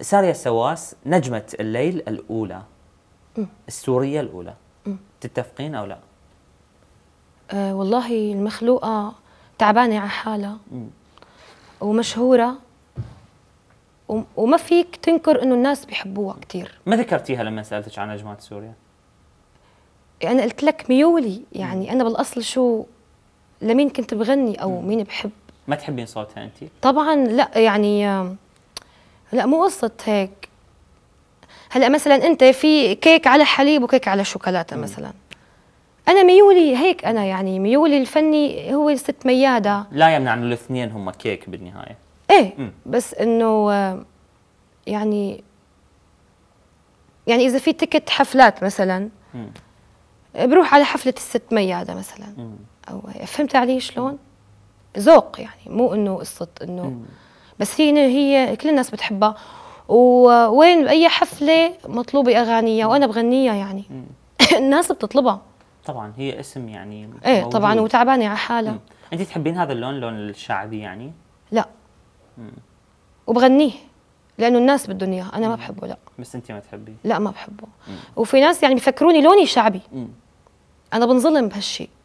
سارية السواس نجمة الليل الأولى السورية الأولى تتفقين أو لا؟ أه والله المخلوقة تعبانة على حالها ومشهورة وما فيك تنكر انه الناس بيحبوها كثير ما ذكرتيها لما سالتك عن نجمات سوريا يعني انا قلت لك ميولي يعني انا بالاصل شو لمين كنت بغني او مين بحب ما تحبين صوتها انت طبعا لا يعني لا مو قصه هيك هلا مثلا انت في كيك على حليب وكيك على شوكولاته مثلا انا ميولي هيك انا يعني ميولي الفني هو ست مياده لا يمنع انه الاثنين هم كيك بالنهايه ايه مم. بس انه يعني يعني اذا في تكت حفلات مثلا مم. بروح على حفله الست مياده مثلا مم. او فهمت علي شلون؟ ذوق يعني مو انه قصه انه بس هي هي كل الناس بتحبها ووين باي حفله مطلوبه اغانيها وانا بغنيها يعني الناس بتطلبها طبعا هي اسم يعني ايه طبعا وتعبانه على حالها انت تحبين هذا اللون لون الشعبي يعني لا وبغنيه لانه الناس بدهم اياه انا ما بحبه لا بس انت ما تحبيه لا ما بحبه وفي ناس يعني بيفكروني لوني شعبي انا بنظلم بهالشيء